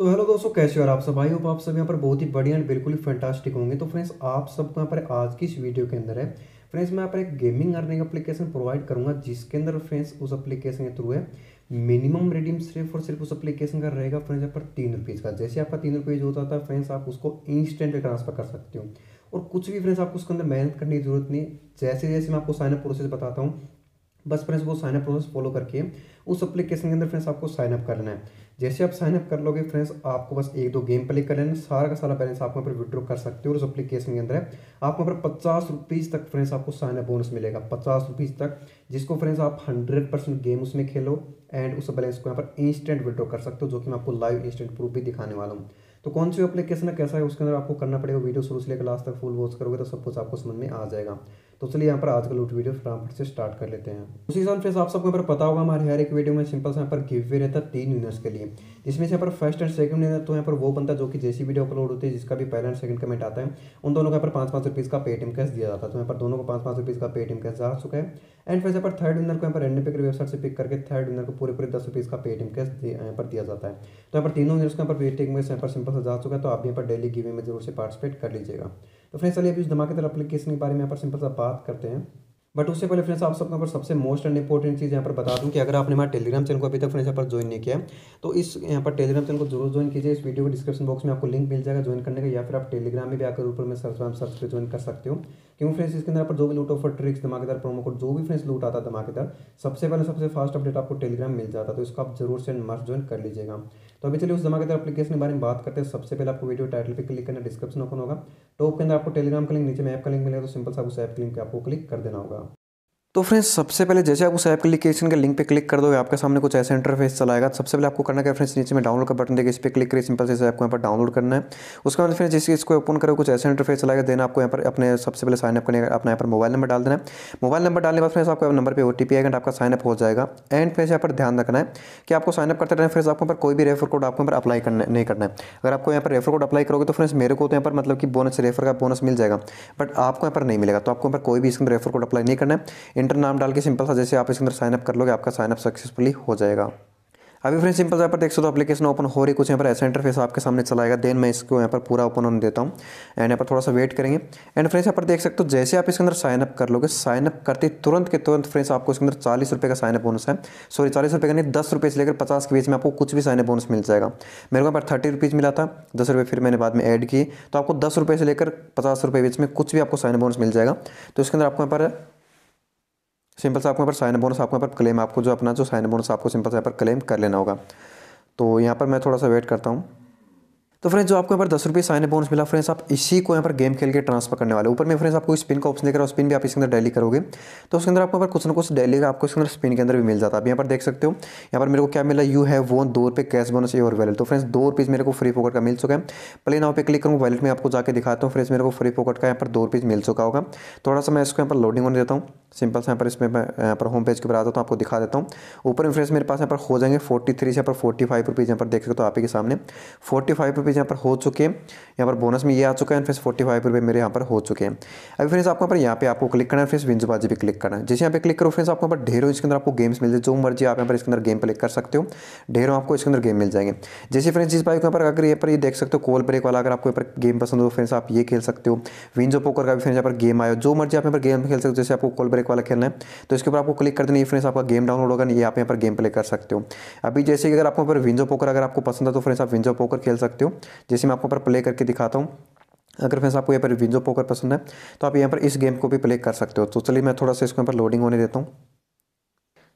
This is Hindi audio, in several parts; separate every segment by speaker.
Speaker 1: तो हेलो दोस्तों कैसे हो आप सब आई होप आप सब यहाँ पर बहुत ही बढ़िया एंड बिल्कुल ही फैंटास्टिक होंगे तो फ्रेंड्स आप को यहाँ पर आज की इस वीडियो के अंदर है फ्रेंड्स मैं यहाँ पर एक गेमिंग अर्निंग एप्लीकेशन प्रोवाइड करूँगा जिसके अंदर फ्रेंड्स उस एप्लीकेशन के थ्रू है मिनिमम रिडीम सिर्फ और सिर्फ उस एप्लीकेशन का रहेगा फ्रेंड्स यहाँ पर तीन रुपीज़ का जैसे आपका तीन रुपीज़ होता था फ्रेंड्स आप उसको इंस्टेंट ट्रांसफर कर सकते हो और कुछ भी फ्रेंड्स आपको उसके अंदर मेहनत करने की जरूरत नहीं जैसे जैसे मैं आपको साइनअप प्रोसेस बताता हूँ बस फ्रेंड्स वो साइनअप प्रोसेस फॉलो करके उस एप्लीकेशन के अंदर फ्रेंड्स आपको साइनअप कर लेना है जैसे आप साइनअप कर लोगे फ्रेंड्स आपको बस एक दो गेम प्ले कर लेना सारा का सारा बैलेंस आप वहाँ पर विड्रॉ कर सकते हो और उस एप्लीकेशन के अंदर आप वहाँ पर पचास रुपीज़ तक फ्रेंड्स आपको साइनअप बोनस मिलेगा पचास रुपीज़ तक जिसको फ्रेंड्स आप हंड्रेड परसेंट गेम उसमें खेलो एंड उस बैलेंस को यहाँ पर इंस्टेंट विड्रॉ कर सकते हो जो कि मैं आपको लाइव इंस्टेंट प्रूफ भी दिखाने वाला हूँ तो कौन सी एप्लीकेशन है कैसा है उसके अंदर आपको करना पड़ेगा वीडियो शुरू से लेकर लास्ट तक फुल वॉच करोगे तो सब कुछ आपको समझ में आ जाएगा तो चलिए यहाँ पर आज का लूट वीडियो फटाफट से स्टार्ट कर लेते हैं उसी हिसाब से आप सबको यहाँ पर पता होगा हमारे हर एक वीडियो में सिंपल से यहाँ पर गिव वे रहता है तीन विनर्स के लिए जिसमें से यहाँ पर फर्स्ट एंड सेकंड विनर तो यहाँ पर वो बनता है जो कि जैसी वीडियो अपलोड होती है जिसका भी पहला एंड सेकंड कमेंट आता है उन दोनों को यहाँ पर पाँच पाँच रुपीज़ का पेटीएम कैश दिया जाता है तो यहाँ पर दोनों को पाँच पाँच रुपीज़ का पेटीएम कैश जा चुका है एंड फिर यहाँ पर थर्ड विनर को यहाँ पर एंड पिक वेबसाइट से पिक करके थर्ड विनर को पूरे पूरे दस रुपीज़ का पेटीएम कैश यहाँ पर दिया जाता है तो यहाँ पर तीनों विनर्स को यहाँ पर पेटीएम कैश यहाँ पर सिंपल से जा चुका है तो आप यहाँ पर डेली गिवे में जरूर से पार्टिसिपेट कर लीजिएगा तो फ्रेंड्स चलिए अभी उस धमाकेदार एप्लीकेशन के बारे में यहाँ पर सिंपल सा बात करते हैं बट उससे पहले फ्रेंड्स आप सबको यहाँ पर सबसे मोस्ट एंड इंपॉर्टेंट चीज़ यहाँ पर बता दूँ कि अगर आपने हमारे टेलीग्राम चैनल को अभी तक फ्रेंड्स यहाँ पर ज्वाइन नहीं किया तो इस यहाँ पर टेलीग्राम चैनल को जरूर ज्वाइन कीजिए इस वीडियो को डिस्क्रिप्शन बॉक्स में आपको लिंक मिल जाएगा ज्वाइन करने का या फिर आप टेलीग्राम में भी आकर ऊपर में सर्च में सर्च पर ज्वाइन कर सकते हो क्योंकि फ्रेंड्स इसके अंदर पर जो भी लूट ऑफर ट्रिक्स धमाकेदार प्रोमो कोड जो भी फ्रेंड्स लूट आता धमाकेदार सबसे पहले सबसे फास्ट अपडेट आपको टेलीग्राम मिल जाता तो इसको आप जरूर से मस्ट ज्वाइन कर लीजिएगा तो अभी चलिए उस धमाकेदार अपलीकेशन के बारे में बात करते हैं सबसे पहले आपको वीडियो टाइटल पे क्लिक करना डिस्क्रिप्शन ओपन होगा टॉप तो के अंदर आपको टेलीग्राम का लिंक नीचे में का लिंक मिलेगा तो सिंपल सा उस ऐप के लिंक आपको क्लिक कर देना होगा तो फ्रेंड्स सबसे पहले जैसे आप उस एप्लीकेशन के लिंक पे क्लिक कर दोगे आपके सामने कुछ ऐसा इंटरफेस चलाएगा सबसे पहले आपको करना क्या फ्रेंड्स नीचे में डाउनलोड का बटन देगा इस पर क्लिक करिए सिंपल से आपको यहाँ पर डाउनलोड करना है उसके बाद फ्रेंड्स जैसे इसको ओपन करो कुछ ऐसा इंटरफेस चलाएगा देना आपको यहाँ पर अपने सबसे पहले साइनअप करने अपना यहाँ पर मोबाइल नंबर डाल देना है मोबाइल नंबर डालने के बाद फ्रेंड्स आपको नंबर पर ओ टी आएगा आपका साइनअप हो जाएगा एंड फ्रेंड्स यहाँ पर ध्यान रखना है कि आपको साइनअप करते रहना फ्रेंड्स आपको पर कोई भी रेफर कोड आपको यहाँ पर अप्लाई करना नहीं करना है अगर आपको यहाँ पर रेफर कोड अप्लाई करोगे तो फ्रेंड्स मेरे को तो यहाँ पर मतलब कि बोनस रेफर का बोनस मिल जाएगा बट आपको यहाँ पर नहीं मिलेगा तो आपको यहाँ पर कोई भी इसमें रेफर कोड अप्लाई नहीं करना है इंटर नाम डाल के सिंपल सा जैसे आप इसके अंदर साइनअप कर लोगे आपका साइनअप सक्सेसफुली हो जाएगा अभी फ्रेंड सिंपल यहाँ पर देख सकते हो एप्लीकेशन ओपन हो रही कुछ यहाँ पर ऐसा इंटरफेस आपके सामने चलाएगा देन मैं इसको यहाँ पर पूरा ओपन होने देता हूँ एंड यहाँ पर थोड़ा सा वेट करेंगे एंड फ्रेंड्स यहाँ पर देख सकते हो जैसे आप इसके अंदर साइनअप कर लोगे साइनअप करते तुरंत के तुरंत फ्रेंड्स आपको इसके अंदर चालीस रुपये का साइनअप बोनस है सॉरी चालीस रुपये का नहीं दस रुपये से लेकर पचास के बीच में आपको कुछ भी साइनअप बोनस मिल जाएगा मेरे को यहाँ पर थर्टी रुपीज़ मिला था दस रुपये फिर मैंने बाद में एड किए तो आपको दस रुपये से लेकर पचास रुपये बीच में कुछ भी आपको साइनअप बोनस मिल जाएगा तो इसके अंदर आपको यहाँ पर सिंपल से आपको यहाँ पर साइन बोनस आपको यहाँ पर क्लेम आपको जो अपना जो साइन बोनस आपको सिंपल से यहाँ पर क्लेम कर लेना होगा तो यहाँ पर मैं थोड़ा सा वेट करता हूँ तो फ्रेंड्स जो आपको यहाँ पर दस रुपये साइन बोनस मिला फ्रेंड्स आप इसी को यहाँ पर गेम खेल के ट्रांसफर करने वाले ऊपर में फ्रेंड्स आपको स्पिन का ऑप्शन देख रहा है स्पिन भी आप इसके अंदर डेली करोगे तो उसके अंदर आपको यहाँ पर कुछ ना कुछ डेली का आपको इसके अंदर स्पिन के अंदर भी मिल जाता है आप यहाँ पर देख सकते हो यहाँ पर मेरे को क्या मिला यू है वो दो रुपये कैश बोनस और वैलेट तो फ्रेंड्स दो रुपीज़ मेरे को फ्री पॉकेट का मिल चुका है प्ले नाव पर क्लिक करूँगा वैलेट में आपको जाकर दिखाता हूँ फ्रेंड्स मेरे को फ्री पॉकेट का यहाँ पर दो रुपीज़ मिल चुका होगा थोड़ा सा मैं इसको यहाँ पर लोडिंग होने देता हूँ सिंपल से यहाँ पर इसमें यहाँ पर होम पेज के ऊपर आता हूँ आपको दिखा देता हूँ ऊपर में फ्रेंड्स मेरे पास यहाँ पर हो जाएंगे फोर्टी थ्री से यहाँ पर फोर्टी फाइव रुपीज़ यहाँ पर देख सकते हो आप ही सामने फोर्टी फाइव रुपीज़ यहाँ पर हो चुके हैं यहाँ पर बोनस में ये आ चुका है फ्रेंड्स फोर्टी फाइव रुपये मेरे यहाँ पर हो चुके हैं अभी फ्रेंड्स आपको पर यहाँ पे आपको क्लिक करना है फ्रेंड्स विंजोबाजी भी क्लिक करना है जैसे यहाँ पे क्लिक करो फ्रेंड्स आपको पर ढेरों इसके अंदर आपको गेम्स मिल जाए जो मर्जी आप यहाँ पर इसके अंदर गेम प्ले कर सकते हो ढेरों आपको इसके अंदर गेम मिल जाएंगे जैसे फ्रेंड्स जिस बाइक यहाँ पर अगर यहाँ पर ये देख सकते हो कॉल ब्रेक वाला अगर आपको यहाँ पर गेम पसंद हो फ्रेंड्स आप ये खेल सकते हो विंजो पोकर का भी फ्रेंड्स यहाँ पर गेम आया जो मर्जी आप यहाँ पर गेम खेल सकते हो जैसे आपको कॉल ब्रेक वाला खेलना है तो इसके ऊपर आपको क्लिक कर देना ये फ्रेंड्स आपका गेम डाउनलोड होगा ये आप यहाँ पर गेम प्ले कर सकते हो अभी जैसे कि अगर आपको पर विंजो पोकर अगर आपको पसंद है तो फ्रेंड्स आप विंजो पोकर खेल सकते हो जैसे मैं आपको पर प्ले करके दिखाता हूँ अगर फ्रेंड्स आपको यहाँ पर विंजो पोकर पसंद है तो आप यहाँ पर इस गेम को भी प्ले कर सकते हो तो चलिए मैं थोड़ा सा इसको यहाँ पर लोडिंग होने देता हूँ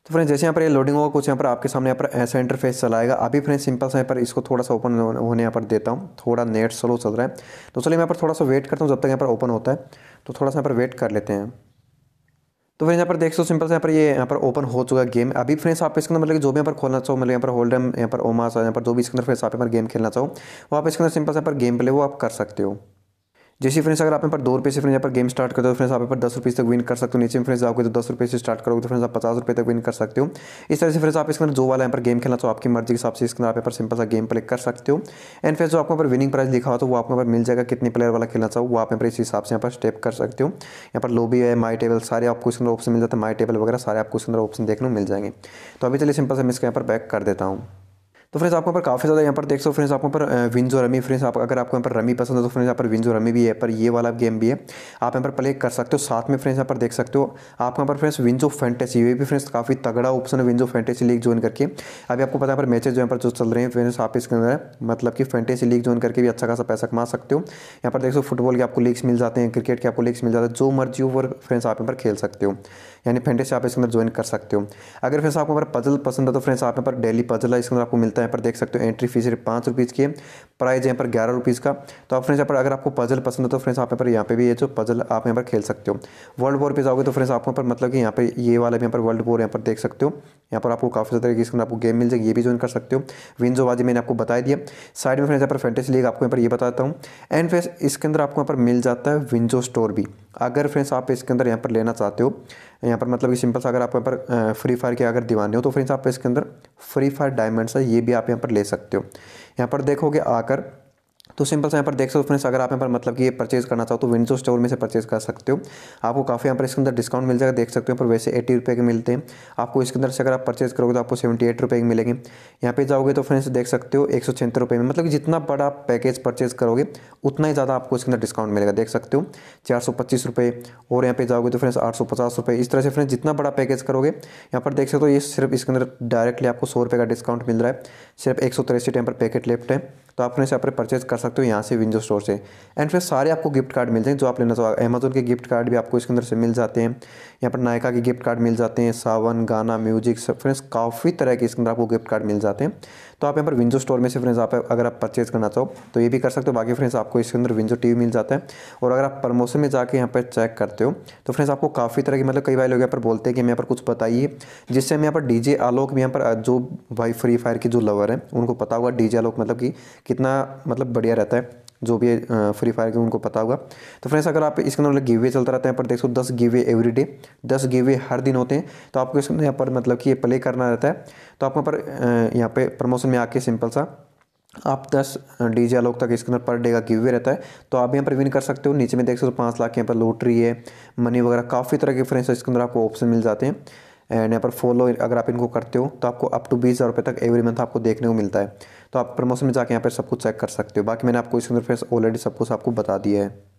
Speaker 1: तो फ्रेंड्स जैसे यहाँ पर ये लोडिंग होगा कुछ यहाँ पर आपके सामने यहाँ पर ऐसा इंटरफेस चलाएगा अभी फ्रेंड्स सिंपल सा यहाँ पर इसको थोड़ा सा ओपन होने यहाँ पर देता हूँ थोड़ा नेट स्लो चल रहा है तो चलिए यहाँ पर थोड़ा सा वेट करता हूँ जब तक यहाँ पर ओपन होता है तो थोड़ा सा यहाँ पर वेट कर लेते हैं तो फ्रेंड्स यहाँ पर देख सो सिंपल से यहाँ पर ये यहाँ पर ओपन हो चुका गेम अभी फ्रेंड्स आप इसके अंदर मतलब जो भी यहाँ पर खोलना चाहो मतलब यहाँ पर होल्डम यहाँ पर ओमास यहाँ पर जो भी इसके अंदर फ्रेंड्स आप यहाँ पर गेम खेलना चाहो वो आप इसके अंदर सिंपल से यहाँ पर गेम प्ले वो आप कर सकते हो जैसे फ्रेंड्स अगर आप यहाँ पर दो रुपये से फ्रेंड्स यहाँ पर गेम स्टार्ट करते हो फ्रेंड्स आप यहाँ पर दस रुपये तक विन कर सकते हो नीचे फ्रेंड्स आपको तो दस रुपये से स्टार्ट करोगे तो फ्रेंड्स आप पचास रुपये तक विन कर सकते हो इस तरह से फ्रेंड्स आप इसके अंदर जो वाला यहाँ पर गेम खेलना तो आपकी मर्जी के हिसाब से इसके अंदर आप यहाँ पर सिंपल सा गेम प्ले कर सकते हो एंड फिर जो आपको पर विनिंग प्राइस लिखा हो तो वो आपको पर मिल जाएगा कितने प्लेयर वाला खेलना चाहो वो आप यहाँ पर इस हिसाब से यहाँ पर स्टेप कर सकते हो यहाँ पर लोबी है माई टेबल सारे आपको इसके अंदर ऑप्शन मिल जाता है माई टेबल वगैरह सारे आपको इसके अंदर ऑप्शन देखने को मिल जाएंगे तो अभी चलिए सिंपल से मैं इसके यहाँ पर बैक कर देता हूँ तो फ्रेंड्स आपको यहाँ पर काफ़ी ज़्यादा यहाँ पर देख सकते हो फ्रेंड्स आपको यहाँ पर विंजो रमी फ्रेंड्स आप अगर आपको यहाँ पर रमी पसंद है तो फ्रेंड्स यहाँ पर विंजो रमी भी है पर ये वाला गेम भी है आप यहाँ पर प्ले कर सकते हो साथ में फ्रेंड्स यहाँ पर देख सकते हो आप यहाँ पर फ्रेंड्स विंजो फैंटेसी ये भी फ्रेंड्स काफ़ी तगड़ा ऑप्शन है विंजो फैंटेसी लीग ज्वाइन करके अभी आपको पता है पर मैचेज जो यहाँ पर जो चल रहे हैं फ्रेंड्स आप इसके अंदर मतलब कि फैंटेसी लीग ज्वाइन करके भी अच्छा खासा पैसा कमा सकते हो यहाँ पर देख सो फुटबॉल के आपको लीग्स मिल जाते हैं क्रिकेट के आपको लीग्स मिल जाते हैं जो मर्जी हो वो फ्रेंड्स आप यहाँ पर खेल सकते हो यानी फैंटेसी आप इसके अंदर ज्वाइन कर सकते हो अगर फ्रेंड्स आपको यहाँ पर पजल पसंद है तो फ्रेंड्स आप यहाँ पर डेली पजल है इसके अंदर आपको मिलता है यहाँ पर देख सकते हो एंट्री फीस सिर्फ पाँच रुपीज़ की है प्राइस यहाँ पर ग्यारह रुपीज़ का तो आप फ्रेंड्स यहाँ पर अगर आपको पजल पसंद हो तो फ्रेंड्स आप यहाँ पर यहाँ पे भी ये जो पजल आप यहाँ पर खेल सकते हो वर्ल्ड वॉर पे जाओगे तो फ्रेंड्स आपको यहाँ पर मतलब कि यहाँ पर ये वाला भी यहाँ पर वर्ल्ड वॉर यहाँ पर देख सकते हो यहाँ पर आपको काफ़ी सारे अंदर आपको गेम मिल जाएगी ये भी ज्वाइन कर सकते हो बाजी मैंने आपको बता दिया साइड में फ्रेंड्स यहाँ पर फैंटेसी लीग आपको यहाँ पर ये बताता हूँ एंड फ्रेंड्स इसके अंदर आपको यहाँ पर मिल जाता है विंजो स्टोर भी अगर फ्रेंड्स आप इसके अंदर यहाँ पर लेना चाहते हो यहाँ पर मतलब कि सिंपल सा अगर आप यहाँ पर फ्री फायर के अगर दीवाने हो तो फ्रेंड्स आप इसके अंदर फ्री फायर डायमंड्स है ये भी आप यहाँ पर ले सकते हो यहाँ पर देखोगे आकर तो सिंपल से यहाँ पर देख सकते हो फ्रेंड्स अगर आप यहाँ पर मतलब कि ये परचेज़ करना चाहो तो विंडो स्टोर में से परचेज़ कर सकते हो आपको काफ़ी यहाँ पर इसके अंदर डिस्काउंट मिल जाएगा देख सकते हो पर वैसे एट्टी रुपये के मिलते हैं आपको इसके अंदर से अगर आप परचेज़ करोगे तो आपको सेवेंटी एट रुपये के मिलेंगे यहाँ पे जाओगे तो फ्रेंड्स देख सकते हो एक सौ छिहत्तर रुपये में मतलब जितना बड़ा पैकेज परचेज़ करोगे उतना ही ज़्यादा आपको इसके अंदर डिस्काउंट मिलेगा देख सकते हो चार सौ पच्चीस रुपये और यहाँ पे जाओगे तो फ्रेंड्स आठ सौ पचास रुपये इस तरह से फ्रेंड्स जितना बड़ा पैकेज करोगे यहाँ पर देख सकते हो ये सिर्फ इसके अंदर डायरेक्टली आपको सौ रुपये का डिस्काउंट मिल रहा है सिर्फ एक सौ तिरसी यहाँ पर पैकेट लेफ्ट है तो आप फ्रेंड्स यहाँ पर परचेज़ कर सकते हो यहाँ से विंडो स्टोर से एंड फिर सारे आपको गिफ्ट कार्ड मिल जाएंगे जो आप लेना चाहो अमेजोन के गिफ्ट कार्ड भी आपको इसके अंदर से मिल जाते हैं यहाँ पर नायका के गिफ्ट कार्ड मिल जाते हैं सावन गाना म्यूजिक फ्रेंड्स काफ़ी तरह के इसके अंदर आपको गिफ्ट कार्ड मिल जाते हैं तो आप यहाँ पर विंजो स्टोर में से फ्रेंड्स आप अगर आप परचेज करना चाहो तो ये भी कर सकते हो बाकी फ्रेंड्स आपको इसके अंदर विंजो टीवी मिल जाता है और अगर आप प्रमोशन में जाके यहाँ पर चेक करते हो तो फ्रेंड्स आपको काफ़ी तरह की मतलब कई बार लोग यहाँ पर बोलते हैं कि हमें यहाँ पर कुछ बताइए जिससे हम यहाँ पर डीजे आलोक में यहाँ पर जो भाई फ्री फायर की जो लवर हैं उनको पता होगा डी आलोक मतलब कि कितना मतलब बढ़िया रहता है जो भी फ्री फायर के उनको पता होगा तो फ्रेंड्स अगर आप इसके अंदर गिवे चलता रहता है यहाँ पर देख सो दस गिवे एवरी डे दस गिवे हर दिन होते हैं तो आपको इसके यहाँ पर मतलब कि ये प्ले करना रहता है तो आप यहाँ पर यहाँ पे प्रमोशन में आके सिंपल सा आप दस डी जे तक इसके अंदर पर डे का गिवे रहता है तो आप यहाँ पर विन कर सकते हो नीचे में देख सकते हो पाँच लाख यहाँ पर लोटरी है मनी वगैरह काफ़ी तरह के फ्रेंड्स इसके अंदर आपको ऑप्शन मिल जाते हैं एंड यहाँ पर फॉलो अगर आप इनको करते हो तो आपको अप टू बीस हज़ार रुपये तक एवरी मंथ आपको देखने को मिलता है तो आप प्रमोशन में जाके यहाँ पर सब कुछ चेक कर सकते हो बाकी मैंने आपको इस फ्रेंड्स ऑलरेडी सब कुछ आपको बता दिया है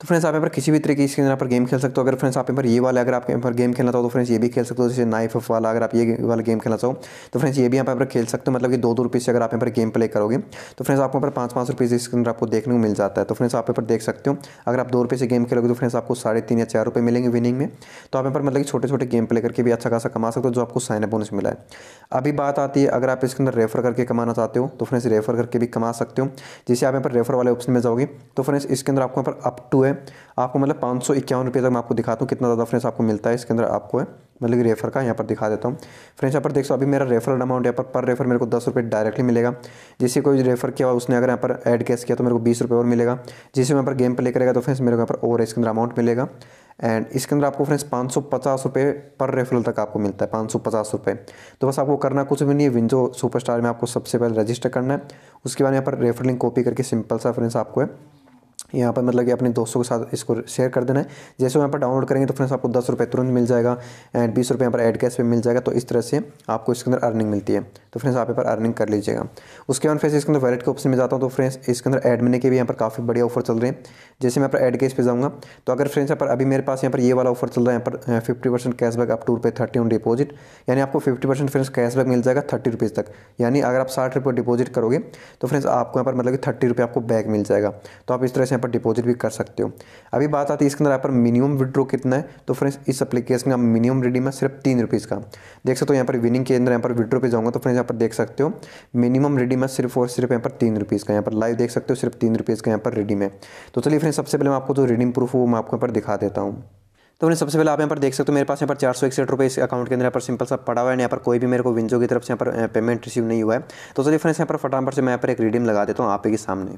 Speaker 1: तो फ्रेंड्स आप यहाँ पर किसी भी तरीके इसके अंदर पर गेम खेल सकते हो अगर फ्रेंड्स आप यहाँ पर ये वाला अगर आप यहाँ पर गेम खेलना चाहो तो फ्रेंड्स ये भी खेल सकते हो जैसे नाइफ वाला अगर आप ये वाला गेम खेलना चाहो तो फ्रेंड्स ये भी यहाँ पर खेल सकते हो मतलब कि दो दो रुपये से अगर आप यहाँ पर गेम प्ले करोगे तो फ्रेंड्स आपको यहाँ पर पाँच पाँच रुपये इसके अंदर आपको देखने को मिल जाता है तो फ्रेंड्स आप यहाँ पर देख सकते हो अगर आप दो रुपये से गेम खेलोगे तो फ्रेंड्स आपको साढ़े तीन या चार रुपये मिलेंगे विनिंग में तो आप यहाँ पर मतलब कि छोटे छोटे गेम प्ले करके भी अच्छा खासा कमा सकते हो जो आपको साइनअप बोनस मिला है अभी बात आती है अगर आप इसके अंदर रेफर करके कमाना चाहते हो तो फ्रेंड्स रेफर करके भी कमा सकते हो जैसे आप यहाँ पर रेफर वाले ऑप्शन में जाओगे तो फ्रेंड्स इसके अंदर आपको यहाँ पर अप टू है आपको मतलब पाँच सौ इक्यावन रुपये तक मैं आपको दिखाता हूँ कितना ज़्यादा फ्रेंड्स आपको मिलता है इसके अंदर आपको है मतलब रेफर का यहाँ पर दिखा देता हूँ फ्रेंड्स यहाँ पर देख सो अभी मेरा रेफरल अमाउंट यहाँ पर पर रेफर मेरे को दस रुपये डायरेक्टली मिलेगा जिससे कोई रेफर किया उसने अगर यहाँ पर एड कैस किया तो मेरे को बीस रुपये और मिलेगा जिसे यहाँ पर गेम प्ले करेगा तो फ्रेंड्स मेरे को यहाँ पर और इसके अंदर अमाउंट मिलेगा एंड इसके अंदर आपको फ्रेंड्स पाँच सौ पचास रुपये पर रेफरल तक आपको मिलता है पाँच सौ पचास रुपये तो बस आपको करना कुछ भी नहीं है विंजो सुपरस्टार में आपको सबसे पहले रजिस्टर करना है उसके बाद यहाँ पर रेफर लिंक कॉपी करके सिंपल सा फ्रेंड्स आपको है यहाँ पर मतलब कि अपने दोस्तों के साथ इसको शेयर कर देना है जैसे यहाँ पर डाउनलोड करेंगे तो फ्रेंड्स आपको दस रुपये तुरंत मिल जाएगा एंड बीस रुपये यहाँ पर एड कैश पे मिल जाएगा तो इस तरह से आपको इसके अंदर अर्निंग मिलती है तो फ्रेंड्स आप यहाँ पर अर्निंग कर लीजिएगा उसके बाद फ्रेंड्स इसके अंदर वैलेट के ऑप्शन में जाता हूँ तो फ्रेंड्स इसके अंदर एड मनी के भी यहाँ पर काफ़ी बढ़िया ऑफर चल रहे हैं जैसे मैं यहाँ पर एड कैश पर जाऊँगा तो अगर फ्रेंड्स यहाँ पर अभी मेरे पास यहाँ पर ये वाला ऑफर चल रहा है यहाँ पर fifty percent cashback up to रुपये थर्टी ऑन डिपोजिट यानी आपको फिफ्टी परसेंट फ्रेंड्स कैशबैक मिल जाएगा थर्टी रुपीज़ तक यानी अगर आप साठ रुपये डिपोजिट करोगे तो फ्रेंड्स आपको यहाँ पर मतलब कि थर्टी रुपये आपको बैक मिल जाएगा तो आप इस तरह से पर डिपॉजिट भी कर सकते हो अभी बात आती है इसके अंदर यहाँ पर मिनिमम विड्रो कितना है तो फ्रेंड्स इस एप्लीकेशन का मिनिमम रिडीम है सिर्फ तीन रुपीज़ का देख सकते हो यहाँ पर विनिंग के अंदर यहाँ पर विड्रो पे जाऊँगा तो फ्रेंड्स यहाँ पर देख सकते हो मिनिमम रिडीम है सिर्फ और सिर्फ यहाँ पर तीन रुपीज़ का यहाँ पर लाइव देख सकते हो सिर्फ तीन रुपीज़ का यहाँ पर रिडीम है तो चलिए फ्रेंड्स सबसे पहले मैं आपको जो रिडीम प्रूफ वो मैं आपको यहाँ पर दिखा देता हूँ तो मैंने सबसे पहले आप यहाँ पर देख सकते हो मेरे पास यहाँ पर चार सौ इकसठ रुपये इस अकाउंट के अंदर यहाँ पर सिंपल सा पड़ा हुआ है यहाँ पर कोई भी मेरे को विंजो की तरफ से यहाँ पर पेमेंट रिसीव नहीं हुआ है तो चलिए फ्रेंड्स यहाँ पर फटाफट से मैं यहाँ पर एक रिडीम लगा देता हूँ आप के सामने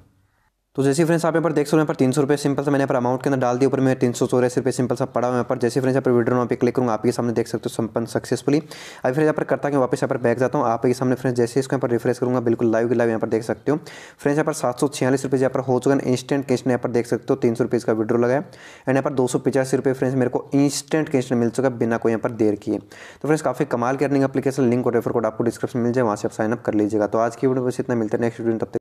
Speaker 1: तो जैसे फ्रेंड्स आप यहाँ पर देख सकते यहाँ पर तीन सौ रुपये सिंपल सा मैंने पर अमाउंट के अंदर डाल दिया ऊपर मैं तीन सौ चौरासी रुपये सिंपल सा पड़ा हुआ यहाँ पर जैसे फ्रेंड्स यहाँ पर वीडियो वहाँ पे क्लिक करूँगा आपके सामने देख सकते हो संपन्न सक्सेसफुली अभी फिर यहाँ पर करता कि वापस यहाँ पर बैक जाता हूँ आपके सामने फ्रेंड्स जैसे इसको यहाँ पर रिफ्रेश करूँगा बिल्कुल लाइव की लाइव यहाँ पर देख सकते हो फ्रेंड्स यहाँ पर सात सौ छियालीस रुपये यहाँ पर हो चुका है इंस्टेंट कैश ने यहाँ पर देख सकते हो तीन सौ रुपये इसका विड्रो लगाया एंड यहाँ पर दो सौ पचासी रुपये फ्रेंड्स मेरे को इंस्टेंट कैश ने मिल चुका है बिना कोई यहाँ पर देर किए तो फ्रेंड्स काफ़ी कमाल की अर्निंग अपलीकेशन लिंक और रेफर कोड आपको डिस्क्रिप्शन मिल जाए वहाँ से आप साइनअप कर लीजिएगा तो आज की वीडियो बस इतना मिलता है नेक्स्ट वीडियो तब तक